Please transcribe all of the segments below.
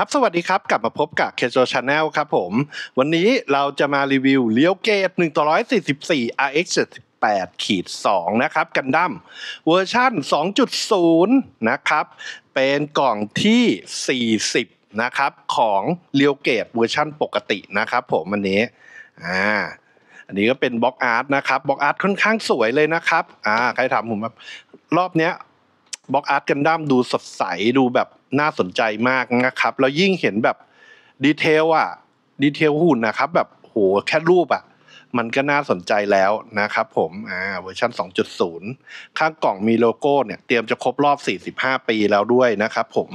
ครับสวัสดีครับ กลับมาพบกับเคโจชาแนลครับผม วันนี้เราจะมารีวิวเลี้ยวเกต1ต่อ144 RX 78ขีด2นะครับกันดั้มเวอร์ชั่น2.0 นะครับ เป็นกล่องที่ 40 นะครับ ของเลี้ยวเกตเวอร์ชั่นปกตินะครับผมวันนี้อ่าอันนี้ก็เป็นบล็อกอาร์ตนะครับบล็อกอาร์ตค่อนข้างสวยเลยนะครับอ่าใครถามผมรับรอบเนี้ยบล็อกอาร์ตกันดั้มดูสดใสดูแบบน่าสนใจมากนะครับแล้วยิ่งเห็นแบบดีเทลอ่ะดีเทลหุ่นนะครับแบบโหแค่รูปอ่ะมันก็น่าสนใจแล้วนะครับผมอ่าเวอร์ชัน2.0ข้างกล่องมีโลโก้เนี่ย เตรียมจะครบรอบ 45 ปีแล้วด้วยนะครับผม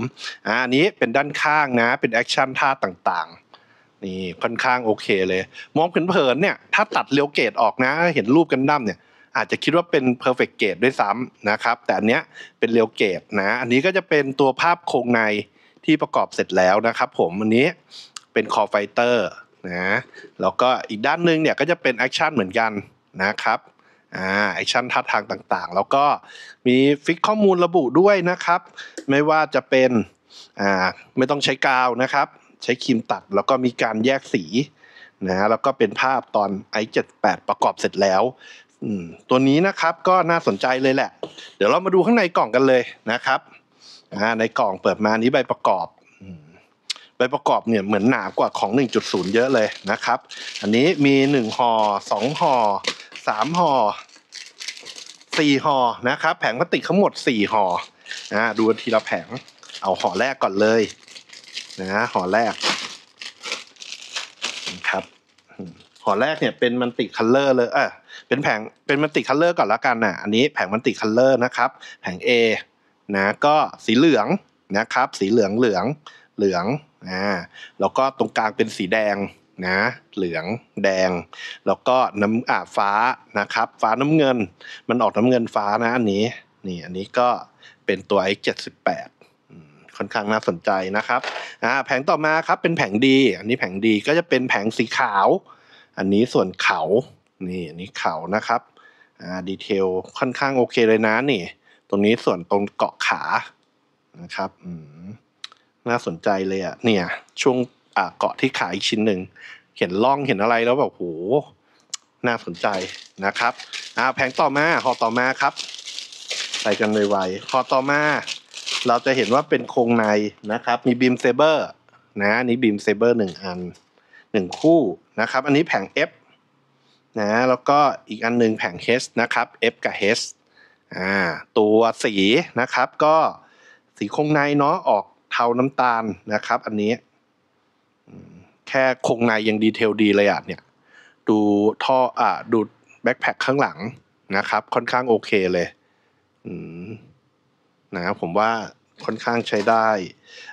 อ่าอันนี้เป็นด้านข้างนะเป็นแอคชั่นท่าต่างๆนี่ค่อนข้างโอเคเลย มองเผินๆเนี่ยถ้าตัดเลียวเกตออกนะเห็นรูปกันดั้มเนี่ยอาจจะคิดว่าเป็น perfect gate ด้วยซ้ำนะครับ แต่อันเนี้ยเป็นเรียวเกตนะ อันนี้ก็จะเป็นตัวภาพโครงในที่ประกอบเสร็จแล้วนะครับ ผมอันนี้เป็นคอไฟเตอร์นะ แล้วก็อีกด้านหนึ่งเนี่ยก็จะเป็นแอคชั่นเหมือนกันนะครับอ่าแอคชั่นท่าทางต่างๆ แล้วก็มีฟิกข้อมูลระบุด้วยนะครับ ไม่ว่าจะเป็นอ่าไม่ต้องใช้กาวนะครับ ใช้ครีมตัด แล้วก็มีการแยกสีนะ แล้วก็เป็นภาพตอน i 7 8ประกอบเสร็จแล้วตัวนี้นะครับก็น่าสนใจเลยแหละ เดี๋ยวเรามาดูข้างในกล่องกันเลยนะครับในกล่องเปิดมานี้ใบประกอบใบประกอบเนี่ยเหมือนหนากว่าของ 1.0 เยอะเลยนะครับ อันนี้มี 1ห่อ2ห่อ3ห่อ4ห่อนะครับแผงพลาสติกทั้งหมด 4ห่อนะดูทีละแผงเอาห่อแรกก่อนเลยนะห่อแรกครับห่อแรกเนี่ยเป็นมันติคัลเลอร์เลยอ่ะเป็นแผงเป็นมันติคัลเลอร์ก่อนละกันนะอันนี้แผงมันติคัลเลอร์นะครับ แผง A นะก็สีเหลืองนะครับสีเหลืองเหลืองเหลืองอ่าแล้วก็ตรงกลางเป็นสีแดงนะเหลืองแดง แล้วก็น้ำอ่าฟ้านะครับ ฟ้าน้ำเงินมันออกน้ำเงินฟ้านะอันนี้นี่อันนี้ก็เป็นตัว X78 ค่อนข้างน่าสนใจนะครับอ่าแผงต่อมาครับเป็นแผงดีอันนี้แผงดีก็จะเป็นแผงสีขาว อันนี้ส่วนเขานี่อันนี้เขานะครับอ่าดีเทลค่อนข้างโอเคเลยนะนี่ตรงนี้ส่วนตรงเกาะขานะครับอืมน่าสนใจเลยอะเนี่ย ช่วงอ่าเกาะที่ขาอีกชิ้นหนึ่งเห็นล่องเห็นอะไรแล้วแบบโหน่าสนใจนะครับอ่าแผงต่อมาหอต่อมาครับไปกันไวๆหอต่อมา เราจะเห็นว่าเป็นโครงในนะครับ มีบีมเซเบอร์นะ นี่บีมเซเบอร์หนึ่งอันหนึ่งคู่นะครับ อันนี้แผง F นะแล้วก็อีกอันหนึ่งแผง H นะครับ F กับ H อ่าตัวสีนะครับก็สีคงในเนาะออกเทาน้ำตาลนะครับอันนี้แค่คงในยังดีเทลดีเลยอ่ะเนี่ยดูท่ออ่าดูแบ็คแพคข้างหลังนะครับค่อนข้างโอเคเลยะครนะผมว่าค่อนข้างใช้ได้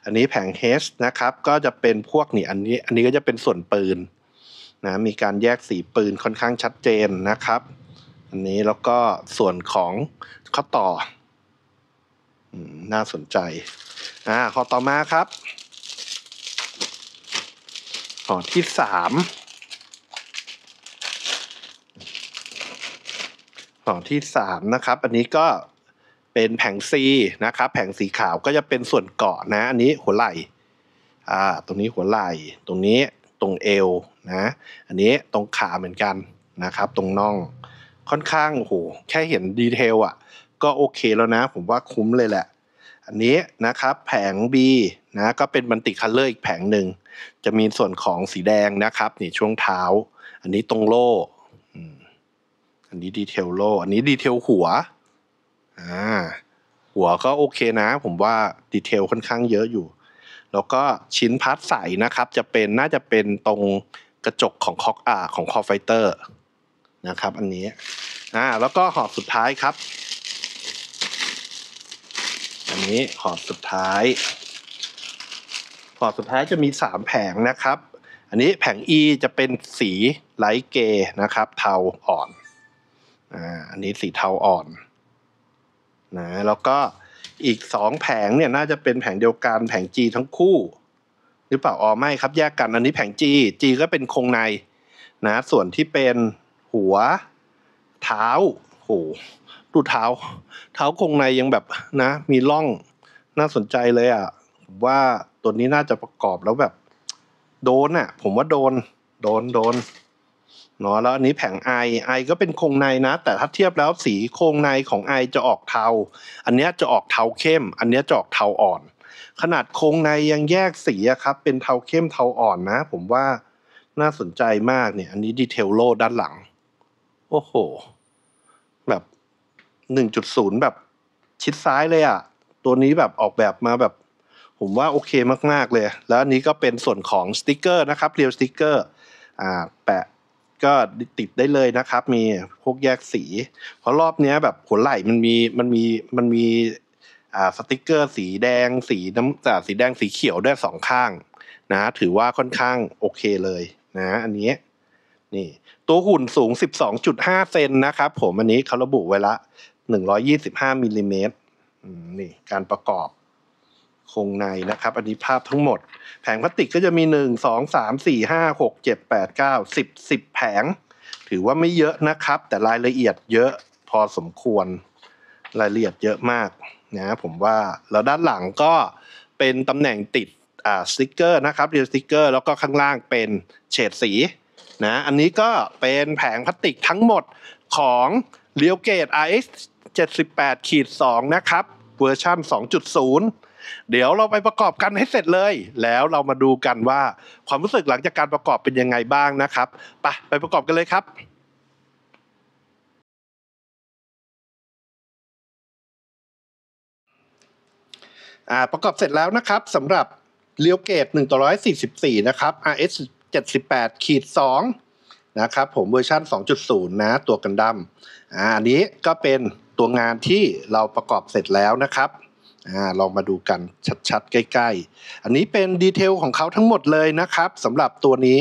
อันนี้แผง H นะครับก็จะเป็นพวกนี่อันนี้อันนี้ก็จะเป็นส่วนปืนนะมีการแยกสีปืนค่อนข้างชัดเจนนะครับ อันนี้แล้วก็ส่วนของข้อต่อ น่าสนใจอ่าข้อต่อมาครับข้อที่สามข้อที่สามนะครับ อันนี้ก็เป็นแผงซีนะครับ แผงสีขาวก็จะเป็นส่วนเกาะนะอันนี้หัวไหล่อ่า ตรงนี้หัวไหล่ตรงนี้ตรงเอวนะอันนี้ตรงขาเหมือนกันนะครับ ตรงน่อง ค่อนข้างโอ้โหแค่เห็นดีเทลอ่ะ ก็โอเคแล้วนะ ผมว่าคุ้มเลยแหละ อันนี้นะครับแผง B นะ ก็เป็นบันติคัลเลอร์อีกแผงหนึ่งจะมีส่วนของสีแดงนะครับ นี่ช่วงเท้า อันนี้ตรงโล่อันนี้ดีเทลโล่ อันนี้ดีเทลหัวอ่าหัวก็โอเคนะ ผมว่าดีเทลค่อนข้างเยอะอยู่ แล้วก็ชิ้นพาร์ทใสนะครับ จะเป็นน่าจะเป็นตรงกระจกของคอกอาของคอไฟเตอร์นะครับอันนี้อ่าแล้วก็หอบสุดท้ายครับ อันนี้หอบสุดท้ายหอบสุดท้ายจะมี 3 แผงนะครับ อันนี้แผง E จะเป็นสีไลท์เกย์นะครับเทาอ่อนอ่าอันนี้สีเทาอ่อนนะแล้วก็อีก 2 แผงเนี่ยน่าจะเป็นแผงเดียวกันแผง G ทั้งคู่หรือเปล่าอ๋อไม่ครับแยกกัน อันนี้แผง G ีก็เป็นโครงใน นะ ส่วนที่เป็นหัว เท้าโหดูเท้า เท้าโครงในยังแบบนะ มีร่องน่าสนใจเลยอะ่ะผมว่าตัวนี้น่าจะประกอบแล้วแบบ โดนอะ่ะ ผมว่าโดน โดนโดนเนาะแล้วอันนี้แผงไอไอก็เป็นโครงในนะแต่ถ้าเทียบแล้วสีโครงในของไอจะออกเทา อันนี้จะออกเทาเข้มอันนี้จะออกเทาอ่อนขนาดโครงในยังแยกสีครับ เป็นเทาเข้มเทาอ่อนนะ ผมว่าน่าสนใจมากเนี่ย อันนี้ดีเทลโลด้านหลัง โอ้โห แบบหนึ่งจุดศูนย์แบบชิดซ้ายเลยอะ่ะ ตัวนี้แบบออกแบบมาแบบ ผมว่าโอเคมากๆเลย แล้วอันนี้ก็เป็นส่วนของสติกเกอร์นะครับ เรียวสติกเกอร์อ่า แปะก็ติดได้เลยนะครับ มีพวกแยกสี เพราะรอบเนี้ยแบบหัวไหล่มันมีมันมีมันมีอ่าสติกเกอร์สีแดงสีน้ำตาสีแดงสีเขียวด้วยสองข้าง นะ ถือว่าค่อนข้างโอเคเลย นะ อันนี้นี่ ตัวหุ่นสูง 12.5เซนนะครับ ผมอันนี้เขาระบุไว้ละ125มิลลิเมตรนี่การประกอบโครงในนะครับอันนี้ภาพทั้งหมด แผงพลาสติกก็จะมี1 2 3 4 5 6 7 8 9 10 10 แผง ถือว่าไม่เยอะนะครับ แต่รายละเอียดเยอะพอสมควร รายละเอียดเยอะมากนะผมว่าแล้วด้านหลังก็เป็นตำแหน่งติดอ่าสติกเกอร์นะครับเรียสติกเกอร์ แล้วก็ข้างล่างเป็นเฉดสีนะอันนี้ก็เป็นแผงพลาสติกทั้งหมดของเรียวเกต RX 78ขีด2นะครับเวอร์ชัน2.0 เดี๋ยวเราไปประกอบกันให้เสร็จเลย แล้วเรามาดูกันว่าความรู้สึกหลังจากการประกอบเป็นยังไงบ้างนะครับ ไปไปประกอบกันเลยครับอ่ประกอบเสร็จแล้วนะครับสำหรับเลี้ยวเกต1ต่อ144 นะครับ RS 78ขีด2นะครับ ผมเวอร์ชัน2.0 นะ ตัวกันดำอ่าอันนี้ก็เป็นตัวงานที่เราประกอบเสร็จแล้วนะครับอ่าลองมาดูกัน ชัด ๆ ใกล้ ๆ อันนี้เป็นดีเทลของเขาทั้งหมดเลยนะครับสำหรับตัวนี้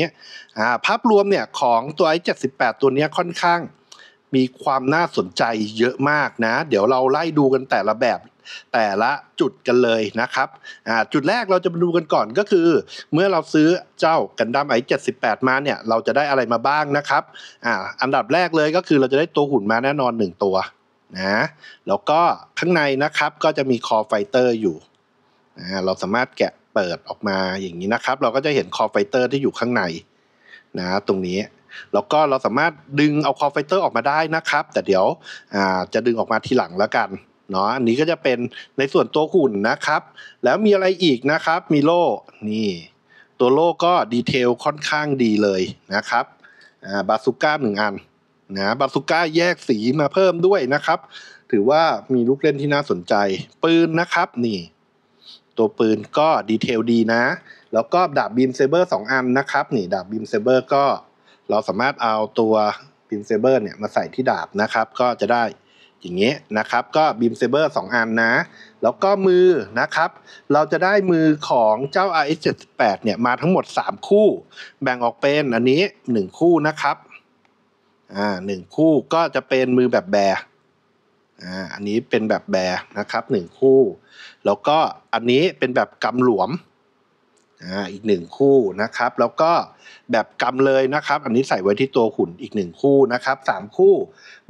อ่าภาพรวมเนี่ยของตัว i78 ตัวนี้ค่อนข้างมีความน่าสนใจเยอะมากนะ เดี๋ยวเราไล่ดูกันแต่ละแบบ แต่ละจุดกันเลยนะครับจุดแรกเราจะมาดูกันก่อนก็คือ เมื่อเราซื้อเจ้ากันดั้มไอเจ็ดสิบแปดมาเนี่ย เราจะได้อะไรมาบ้างนะครับออันดับแรกเลยก็คือเราจะได้ตัวหุ่นมาแน่นอนหนึ่งตัว นะแล้วก็ข้างในนะครับก็จะมีคอไฟเตอร์อยู่เราสามารถแกะเปิดออกมาอย่างนี้นะครับ เราก็จะเห็นคอไฟเตอร์ที่อยู่ข้างใน นะ ตรงนี้แล้วก็เราสามารถดึงเอาคอไฟเตอร์ออกมาได้นะครับ แต่เดี๋ยวจะดึงออกมาทีหลังแล้วกันเนาะอันนี้ก็จะเป็นในส่วนตัวหุ่นนะครับ แล้วมีอะไรอีกนะครับ มีโล่นี่ตัวโล่ก็ดีเทลค่อนข้างดีเลยนะครับบาสุก้าหนึ่งอันนะบาสุก้าแยกสีมาเพิ่มด้วยนะครับ ถือว่ามีลูกเล่นที่น่าสนใจ ปืนนะครับนี่ ตัวปืนก็ดีเทลดีนะ แล้วก็ดาบบีมเซเบอร์สองอันนะครับ นี่ดาบบีมเซเบอร์ก็เราสามารถเอาตัวบีมเซเบอร์เนี่ยมาใส่ที่ดาบนะครับ ก็จะได้อย่างเงี้ยนะครับ ก็บีมเซเบอร์สองอันนะแล้วก็มือนะครับ เราจะได้มือของเจ้า r s 7 8เนี่ยมาทั้งหมด 3 คู่ แบ่งออกเป็น อันนี้1คู่นะครับอ่าหนึ่งคู่ก็จะเป็นมือแบบแบรอ่าอันนี้เป็นแบบแบรนะครับ 1 คู่ แล้วก็อันนี้เป็นแบบกำหลวมอ่าอีกหนึ่งคู่นะครับ แล้วก็แบบกำเลยนะครับ อันนี้ใส่ไว้ที่ตัวหุ่นอีกหนึ่งคู่นะครับสามคู่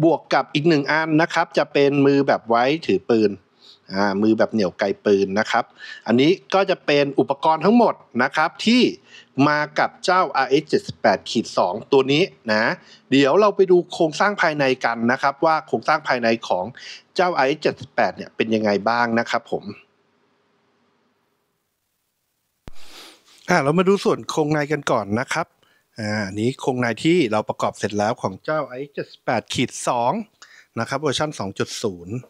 บวกกับอีกหนึ่งอันนะครับ จะเป็นมือแบบไว้ถือปืนอ่ามือแบบเหนี่ยวไกลปืนนะครับ อันนี้ก็จะเป็นอุปกรณ์ทั้งหมดนะครับที่มากับเจ้า r แ78ขีด2ตัวนี้นะ เดี๋ยวเราไปดูโครงสร้างภายในกันนะครับ ว่า โครงสร้างภายในของเจ้า r แ78เนี่ยเป็นยังไงบ้างนะครับผมอ่าเรามาดูส่วนโครงในกันก่อนนะครับอ่านี้โครงในที่เราประกอบเสร็จแล้วของเจ้า i 7 8ขีด2นะครับเวอร์ชัน2.0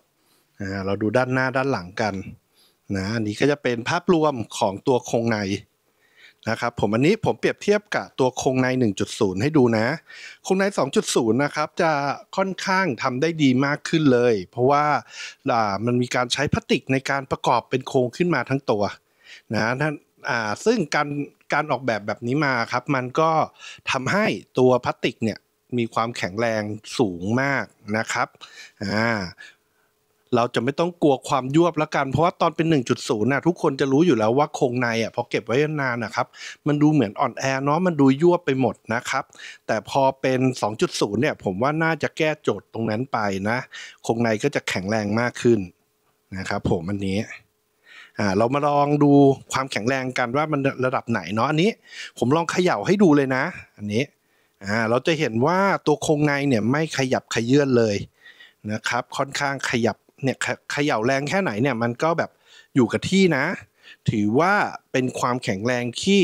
อ่าเราดูด้านหน้าด้านหลังกันนะอันนี้ก็จะเป็นภาพรวมของตัวโครงในนะครับผมอันนี้ผมเปรียบเทียบกับตัวโครงใน 1.0 ให้ดูนะ โครงใน2.0นะครับจะค่อนข้างทำได้ดีมากขึ้นเลย เพราะว่ามันมีการใช้พลาสติกในการประกอบเป็นโครงขึ้นมาทั้งตัวนะอ่าซึ่งการการออกแบบแบบนี้มาครับมันก็ทำให้ตัวพลาสติกเนี่ยมีความแข็งแรงสูงมากนะครับอ่าเราจะไม่ต้องกลัวความยวบแล้วกัน เพราะว่าตอนเป็น 1.0นะทุกคนจะรู้อยู่แล้วว่าโครงในอ่ะพอเก็บไว้นานนะครับ มันดูเหมือนอ่อนแอเนาะมันดูยวบไปหมดนะครับแต่พอเป็น 2.0เนี่ย ผมว่าน่าจะแก้โจทย์ตรงนั้นไปนะโครงในก็จะแข็งแรงมากขึ้นนะครับ ผม อันนี้อ่าเรามาลองดูความแข็งแรงกันว่ามันระดับไหนเนาะอันนี้ ผมลองเขย่าให้ดูเลยนะ อันนี้อ่าเราจะเห็นว่าตัวโครงในเนี่ยไม่ขยับขยื่นเลยนะครับ ค่อนข้างขยับเนี่ยเขย่าแรงแค่ไหนเนี่ย มันก็แบบอยู่กับที่นะ ถือว่าเป็นความแข็งแรงที่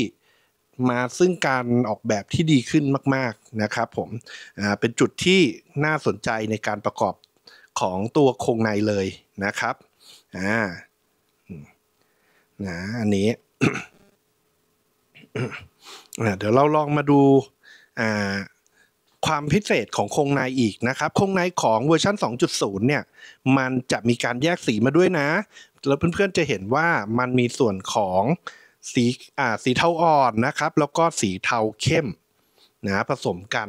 มาซึ่งการออกแบบที่ดีขึ้นมากๆนะครับ ผมเป็นจุดที่น่าสนใจในการประกอบของตัวโครงในเลยนะครับอ่านะอันนี้เดี๋ยวเราลองมาดูความพิเศษของโครงในอีกนะครับ โครงในของเวอร์ชัน2.0 เนี่ย มันจะมีการแยกสีมาด้วยนะ แล้วเพื่อน ๆจะเห็นว่ามันมีส่วนของสีอ่าสีเทาอ่อนนะครับ แล้วก็สีเทาเข้ม นะผสมกัน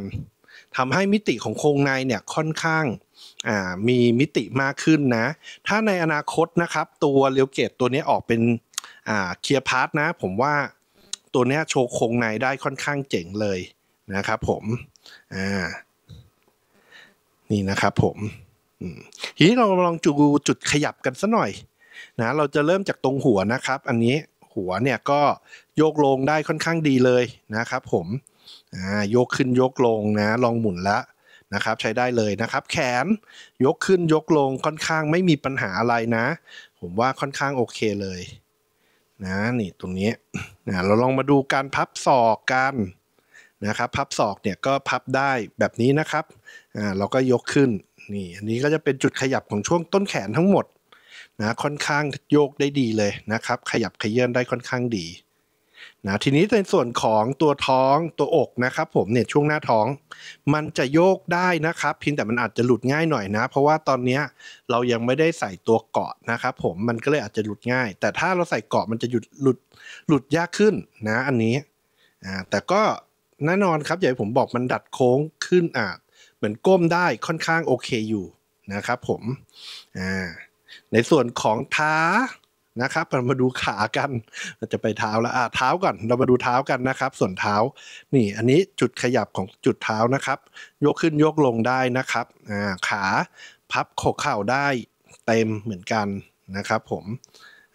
ทำให้มิติของโครงในเนี่ยค่อนข้างมีมิติมากขึ้นนะ ถ้าในอนาคตนะครับ ตัวเลียวเกตตัวนี้ออกเป็นเคลียร์พาร์ทนะ ผมว่าตัวเนี้ยโชว์โครงในได้ค่อนข้างเจ๋งเลยนะครับผมอ่านี่นะครับผมทีนี้เราลองจูจุดขยับกันสัหน่อยนะเราจะเริ่มจากตรงหัวนะครับ อันนี้หัวเนี่ยก็โยกลงได้ค่อนข้างดีเลยนะครับผมโยกขึ้นโยกลงนะลองหมุนละนะครับใช้ได้เลยนะครับ แขนยกขึ้นยกลงค่อนข้างไม่มีปัญหาอะไรนะ ผมว่าค่อนข้างโอเคเลยนะนี่ตรงนี้นะเราลองมาดูการพับศอกกันนะครับ พับศอกเนี่ยก็พับได้แบบนี้นะครับอ่าเราก็ยกขึ้น นี่อันนี้ก็จะเป็นจุดขยับของช่วงต้นแขนทั้งหมดนะค่อนข้างโยกได้ดีเลยนะครับ ขยับขยื่นได้ค่อนข้างดีนะทีนี้ในส่วนของตัวท้องตัวอกนะครับผมเนี่ยช่วงหน้าท้องมันจะโยกได้นะครับเพียงแต่มันอาจจะหลุดง่ายหน่อยนะ เพราะว่าตอนนี้เรายังไม่ได้ใส่ตัวเกาะนะครับผมมันก็เลยอาจจะหลุดง่าย แต่ถ้าเราใส่เกาะมันจะหยุดหลุดหลุดยากขึ้นนะ อันนี้อ่าแต่ก็แน่นอนครับอย่างที่ผมบอกมันดัดโค้งขึ้นอ่าเหมือนก้มได้ค่อนข้างโอเคอยู่นะครับผมอ่าในส่วนของท้านะครับ เรามาดูขากัน เราจะไปเท้าแล้วอ่าเท้าก่อน เรามาดูเท้ากันนะครับ ส่วนเท้า นี่ อันนี้จุดขยับของจุดเท้านะครับ ยกขึ้นยกลงได้นะครับอ่าขาพับขกเข่าได้เต็มเหมือนกันนะครับ ผม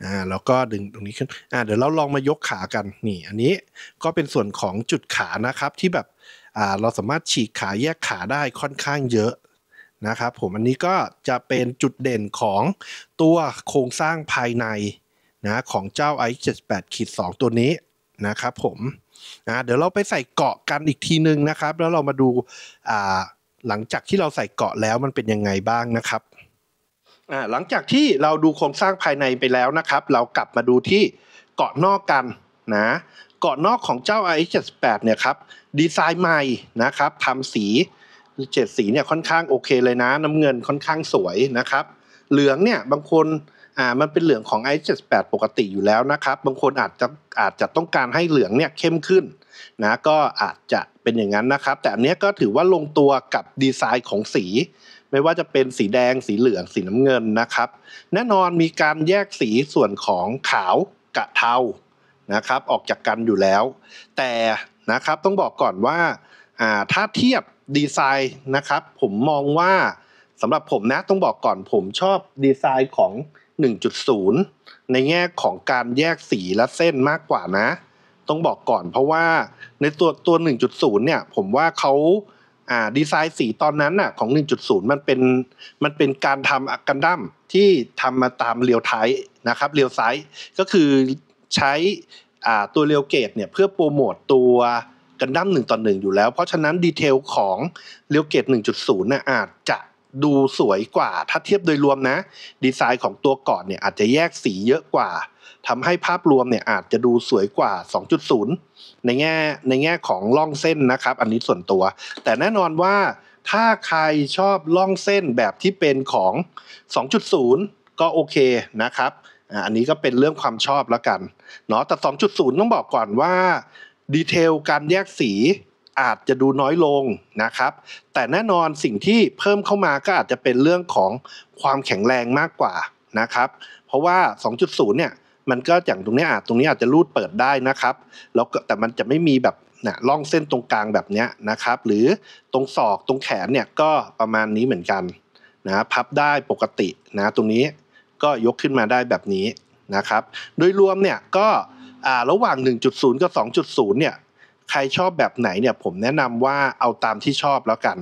อ่าแล้วก็ดึงตรงนี้ขึ้นอ่าเดี๋ยวเราลองมายกขากัน นี่ อันนี้ก็เป็นส่วนของจุดขานะครับ ที่แบบอ่าเราสามารถฉีกขาแยกขาได้ค่อนข้างเยอะนะครับผมอันนี้ก็จะเป็นจุดเด่นของตัวโครงสร้างภายในนะของเจ้า i 7 8ขีด2ตัวนี้นะครับผมนะเดี๋ยวเราไปใส่เกาะกันอีกทีนึงนะครับ แล้วเรามาดูอ่าหลังจากที่เราใส่เกาะแล้วมันเป็นยังไงบ้างนะครับอ่าหลังจากที่เราดูโครงสร้างภายในไปแล้วนะครับเรากลับมาดูที่เกาะนอกกันนะเกาะนอกของเจ้า i 7 8เนี่ยครับดีไซน์ใหม่นะครับทำสีเจ็ดสีเนี่ยค่อนข้าง โอเคเลยนะ น้ำเงินค่อนข้างสวยนะครับเหลืองเนี่ยบางคนอ่ามันเป็นเหลืองของ i 7 8ปกติอยู่แล้วนะครับบางคนอาจจะอาจจะต้องการให้เหลืองเนี่ยเข้มขึ้นนะก็อาจจะเป็นอย่างนั้นนะครับ แต่อันนี้ก็ถือว่าลงตัวกับดีไซน์ของสี ไม่ว่าจะเป็นสีแดงสีเหลือง สีน้ำเงินนะครับแน่นอนมีการแยกสีส่วนของขาวกะเทานะครับออกจากกันอยู่แล้ว แต่นะครับต้องบอกก่อนว่าถ้าเทียบดีไซน์นะครับ ผมมองว่าสำหรับผมนะต้องบอกก่อนผมชอบดีไซน์ของ 1.0 ในแง่ของการแยกสีและเส้นมากกว่านะต้องบอกก่อนเพราะว่าในตัวตัว 1.0เนี่ยผมว่าเขาอ่าดีไซน์สีตอนนั้นน่ะของ 1.0 มันเป็นมันเป็นการทำอักันดั้มที่ทำมาตามเรียวไทนะครับเรียวไซส์ก็คือใช้อ่าตัวเรียวเกตเนี่ยเพื่อโปรโมตตัวกันดั้มหนึ่งต่อหนึ่งอยู่แล้วเพราะฉะนั้นดีเทลของเลียวเกต1.0นะ่ะอาจจะดูสวยกว่าถ้าเทียบโดยรวมนะ ดีไซน์ของตัวก่อนเนี่ยอาจจะแยกสีเยอะกว่า ทำให้ภาพรวมเนี่ยอาจจะดูสวยกว่า 2.0 ในแง่ในแง่ของล่องเส้นนะครับ อันนี้ส่วนตัว แต่แน่นอนว่าถ้าใครชอบล่องเส้นแบบที่เป็นของ 2.0 ก็โอเคนะครับ อันนี้ก็เป็นเรื่องความชอบแล้วกันเนาะแต่2.0ต้องบอกก่อนว่าดีเทลการแยกสีอาจจะดูน้อยลงนะครับ แต่แน่นอนสิ่งที่เพิ่มเข้ามาก็อาจจะเป็นเรื่องของความแข็งแรงมากกว่านะครับ เพราะว่า 2.0 เนี่ย มันก็อย่างตรงนี้อาจตรงนี้อาจจะรูดเปิดได้นะครับ แล้วแต่มันจะไม่มีแบบนะล่องเส้นตรงกลางแบบนี้นะครับ หรือตรงศอกตรงแขนเนี่ยก็ประมาณนี้เหมือนกันนะพับได้ปกตินะตรงนี้ก็ยกขึ้นมาได้แบบนี้นะครับ โดยรวมเนี่ยก็่าระหว่าง 1.0 กับ 2.0 เนี่ย ใครชอบแบบไหนเนี่ย ผมแนะนำว่าเอาตามที่ชอบแล้วกัน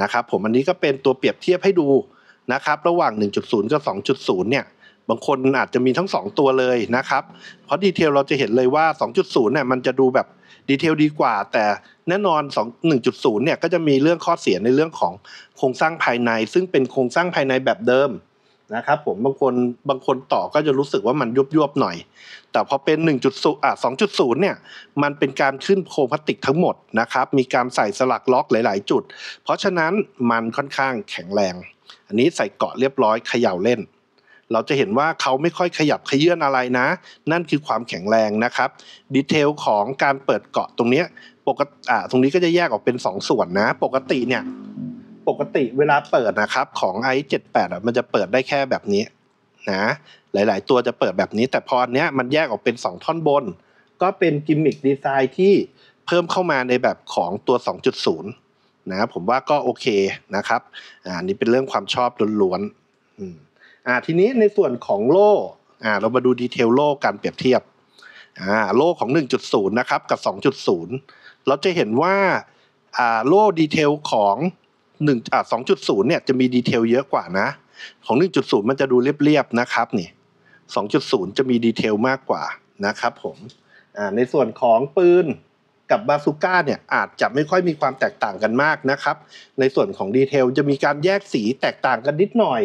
นะครับผมอันนี้ก็เป็นตัวเปรียบเทียบให้ดูนะครับระหว่าง 1.0 กับ 2.0 เนี่ย บางคนอาจจะมีทั้ง 2 ตัวเลยนะครับเพราะดีเทลเราจะเห็นเลยว่า 2.0 เนี่ยมันจะดูแบบดีเทลดีกว่า แต่แน่นอน2 1.0 เนี่ย ก็จะมีเรื่องข้อเสียในเรื่องของโครงสร้างภายใน ซึ่งเป็นโครงสร้างภายในแบบเดิมนะครับผมบางคนบางคนต่อก็จะรู้สึกว่ามันยุบยบหน่อย แต่พอเป็น 1.0อ่ะ2.0เนี่ยมันเป็นการขึ้นโครงพลาสติกทั้งหมดนะครับมีการใส่สลักล็อกหลายๆ จุด เพราะฉะนั้นมันค่อนข้างแข็งแรง อันนี้ใส่เกาะเรียบร้อยเขย่าเล่น เราจะเห็นว่าเขาไม่ค่อยขยับขยื่นอะไรนะ นั่นคือความแข็งแรงนะครับดีเทลของการเปิดเกาะตรงนี้ปกติอ่ตรงนี้ก็จะแยกออกเป็น2 ส่วนนะ ปกติเนี่ยปกติเวลาเปิดนะครับของ i 7 8มันจะเปิดได้แค่แบบนี้นะ หลายๆตัวจะเปิดแบบนี้ แต่พอเนี้ยมันแยกออกเป็น 2 ท่อนบน ก็เป็นกิมมิคดีไซน์ที่เพิ่มเข้ามาในแบบของตัว 2.0นะ ผมว่าก็โอเคนะครับอ่านี่เป็นเรื่องความชอบล้วนๆอ่าทีนี้ในส่วนของโล่อ่าเรามาดูดีเทลโล่การเปรียบเทียบอ่าโล่ของ 1.0นะครับกับ 2.0 เราจะเห็นว่าอ่าโล่ดีเทลของหนึ่งอ่าสองจุดศูนย์เนี่ยจะมีดีเทลเยอะกว่านะ ของหนึ่งจุดศูนย์มันจะดูเรียบๆนะครับนี่สองจุดศูนย์จะมีดีเทลมากกว่านะครับผมอ่าในส่วนของปืนกับบาซูก้าเนี่ยอาจจะไม่ค่อยมีความแตกต่างกันมากนะครับ ในส่วนของดีเทลจะมีการแยกสีแตกต่างกันนิดหน่อย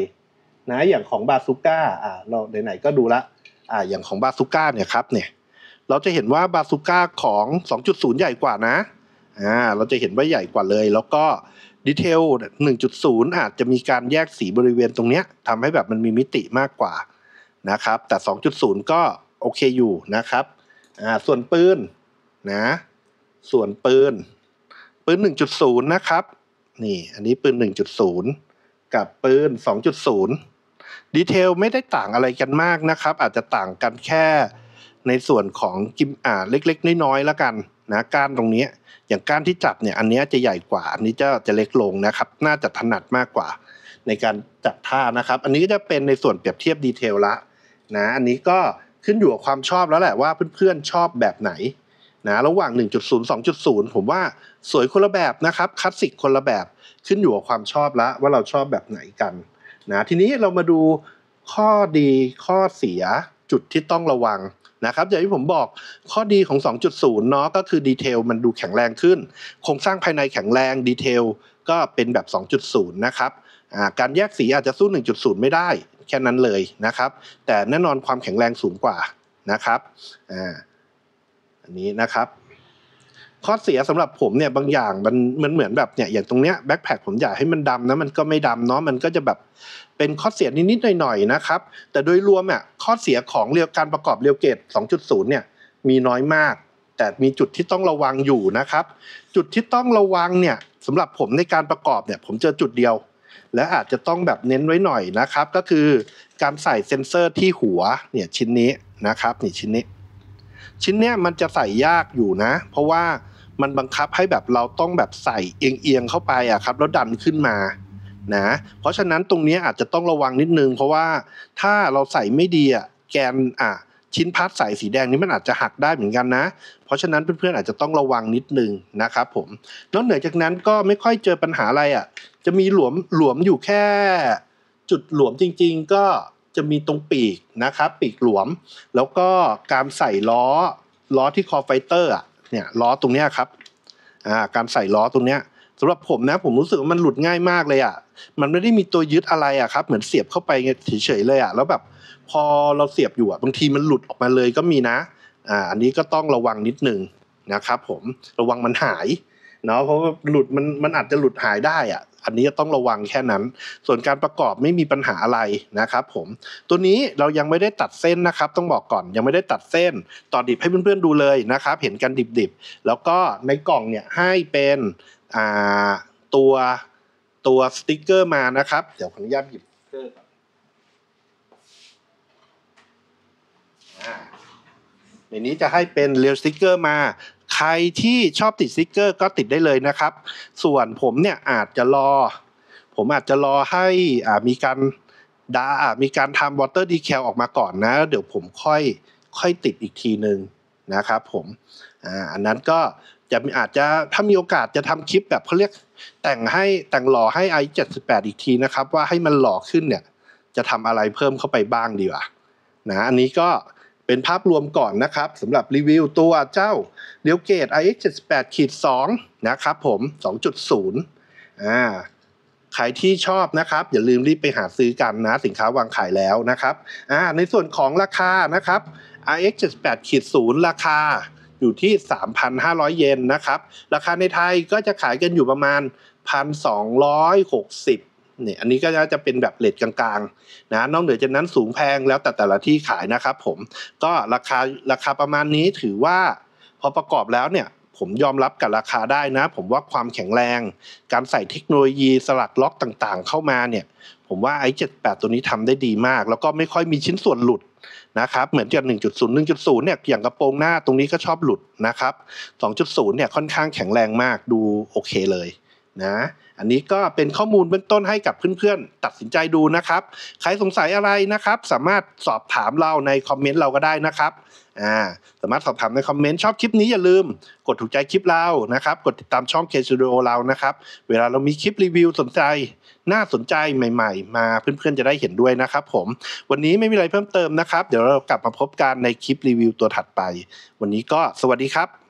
นะ อย่างของบาซูก้าอ่าเราไหนๆก็ดูละอ่าอย่างของบาซูก้าเนี่ยครับเนี่ย เราจะเห็นว่าบาซูก้าของ 2.0 ใหญ่กว่านะอ่าเราจะเห็นว่าใหญ่กว่าเลย แล้วก็ดีเทลหนึ่งจุดศูนย์อาจจะมีการแยกสีบริเวณตรงเนี้ยทำให้แบบมันมีมิติมากกว่านะครับ แต่สองจุดศูนย์ก็โอเคอยู่นะครับอ่าส่วนปืนนะส่วนปืนปืนหนึ่งจุดศูนย์นะครับนี่อันนี้ปืนหนึ่งจุดศูนย์กับปืนสองจุดศูนย์ดีเทลไม่ได้ต่างอะไรกันมากนะครับ อาจจะต่างกันแค่ในส่วนของกิมอ่าเล็ก ๆ น้อยๆแล้วกันนะก้านตรงนี้อย่างก้านที่จับเนี่ยอันนี้จะใหญ่กว่าอันนี้จะจะเล็กลงนะครับน่าจะถนัดมากกว่า ในการจับท่านะครับอันนี้ก็จะเป็นในส่วนเปรียบเทียบดีเทลละนะอันนี้ก็ขึ้นอยู่กับความชอบแล้วแหละว่าเพื่อนๆชอบแบบไหนนะระหว่าง 1.0 2.0 ผมว่าสวยคนละแบบนะครับคลาสสิกคนละแบบขึ้นอยู่กับความชอบละว่าเราชอบแบบไหนกันนะทีนี้เรามาดูข้อดีข้อเสียจุดที่ต้องระวังนะครับอย่างที่ผมบอกข้อดีของ 2.0เนาะก็คือดีเทลมันดูแข็งแรงขึ้นโครงสร้างภายในแข็งแรงดีเทลก็เป็นแบบ 2.0นะครับการแยกสีอาจจะสู้ 1.0 ไม่ได้แค่นั้นเลยนะครับ แต่แน่นอนความแข็งแรงสูงกว่านะครับออันนี้นะครับข้อเสียสำหรับผมเนี่ยบางอย่างมันมันเหมือนแบบเนี่ยอย่างตรงเนี้ยแบ็คแพคผมอยากให้มันดำนะมันก็ไม่ดำเนาะมันก็จะแบบเป็นข้อเสียนิดนิดหน่อยๆนะครับ แต่โดยรวมอ่ะข้อเสียของเรียวการประกอบเรียวเกต2.0เนี่ยมีน้อยมาก แต่มีจุดที่ต้องระวังอยู่นะครับ จุดที่ต้องระวังเนี่ยสำหรับผมในการประกอบเนี่ยผมเจอจุดเดียว และอาจจะต้องแบบเน้นไว้หน่อยนะครับ ก็คือ การใส่เซ็นเซอร์ที่หัวเนี่ยชิ้นนี้นะครับนี่ชิ้นนี้ ชิ้นเนี้ยมันจะใส่ยากอยู่นะ เพราะว่ามันบังคับให้แบบเราต้องแบบใส่เอียงๆเข้าไปอ่ะครับ แล้วดันขึ้นมานะเพราะฉะนั้นตรงนี้อาจจะต้องระวังนิดนึงเพราะว่าถ้าเราใส่ไม่ดีอะแกนอ่ะชิ้นพาร์ทใส่สีแดงนี้มันอาจจะหักได้เหมือนกันนะ เพราะฉะนั้นเพื่อนๆอาจจะต้องระวังนิดนึงนะครับผมนอกเหนือจากนั้นก็ไม่ค่อยเจอปัญหาอะไรอ่ะจะมีหลวมหลวมอยู่แค่ จุดหลวมจริง ๆ ก็จะมีตรงปีกนะครับ ปีกหลวม แล้วก็การใส่ล้อล้อที่คอไฟเตอร์อะเนี่ยล้อตรงเนี้ยครับอ่าการใส่ล้อตรงเนี้ยสำหรับผมนะ ผมรู้สึกว่ามันหลุดง่ายมากเลยอ่ะ มันไม่ได้มีตัวยึดอะไรอ่ะครับเหมือนเสียบเข้าไปเฉยๆเลยอ่ะแล้วแบบพอเราเสียบอยู่อ่ะบางทีมันหลุดออกมาเลยก็มีนะอ่าอันนี้ก็ต้องระวังนิดนึงนะครับผมระวังมันหายเนาะเพราะว่าหลุดมันมันอาจจะหลุดหายได้อ่ะอันนี้ต้องระวังแค่นั้น ส่วนการประกอบไม่มีปัญหาอะไรนะครับ ผม ตัวนี้เรายังไม่ได้ตัดเส้นนะครับต้องบอกก่อนยังไม่ได้ตัดเส้นต่อดิบให้เพื่อนๆดูเลยนะครับ เห็นกันดิบ ๆ แล้วก็ในกล่องเนี่ยให้เป็นตัวตัวสติกเกอร์มานะครับ เดี๋ยวขออนุญาตหยิบสติกเกอร์ในนี้จะให้เป็นเรียลสติกเกอร์มาใครที่ชอบติดสติกเกอร์ก็ติดได้เลยนะครับ ส่วนผมเนี่ยอาจจะรอผมอาจจะรอให้มีการดามีการทำวอเตอร์ดีแคลออกมาก่อนนะ เดี๋ยวผมค่อยค่อยติดอีกทีหนึ่งนะครับผมอันนั้นก็จะอาจจะถ้ามีโอกาสจะทำคลิปแบบเขาเรียกแต่งให้แต่งหล่อให้ i 78อีกทีนะครับ ว่าให้มันหล่อขึ้นเนี่ย จะทำอะไรเพิ่มเข้าไปบ้างดีวะ นะอันนี้ก็เป็นภาพรวมก่อนนะครับสำหรับรีวิวตัวเจ้าเดียวเกต ix 7 8ขีด2นะครับผม 2.0อ่าใครที่ชอบนะครับ อย่าลืมรีบไปหาซื้อกันนะ สินค้าวางขายแล้วนะครับอ่าในส่วนของราคานะครับ ix 7 8ขีด0ราคาอยู่ที่ 3,500 เยนนะครับ ราคาในไทยก็จะขายกันอยู่ประมาณ 1,260เนี่ยอันนี้ก็จะเป็นแบบเลทกลางๆนะนอกเหนือจากนั้นสูงแพงแล้วแต่แต่ละที่ขายนะครับผม ก็ราคาราคาประมาณนี้ถือว่า พอประกอบแล้วเนี่ยผมยอมรับกับราคาได้นะ ผมว่าความแข็งแรง การใส่เทคโนโลยีสลักล็อกต่างๆเข้ามาเนี่ยผมว่า i78 ตัวนี้ทำได้ดีมาก แล้วก็ไม่ค่อยมีชิ้นส่วนหลุดนะครับเหมือนกับ1.0 1.0เนี่ยอย่างกระโปรงหน้าตรงนี้ก็ชอบหลุดนะครับ2.0เนี่ยค่อนข้างแข็งแรงมากดูโอเคเลยนะอันนี้ก็เป็นข้อมูลเบื้องต้นให้กับเพื่อนๆตัดสินใจดูนะครับ ใครสงสัยอะไรนะครับ สามารถสอบถามเราในคอมเมนต์เราก็ได้นะครับอ่าสามารถสอบถามในคอมเมนต์ชอบคลิปนี้ อย่าลืมกดถูกใจคลิปเรานะครับ กดติดตามช่องเคสูดิโอเรานะครับ เวลาเรามีคลิปรีวิวสนใจน่าสนใจใหม่ๆมาเพื่อนๆจะได้เห็นด้วยนะครับ ผม วันนี้ไม่มีอะไรเพิ่มเติมนะครับเดี๋ยวเรากลับมาพบกันในคลิปรีวิวตัวถัดไปวันนี้ก็สวัสดีครับ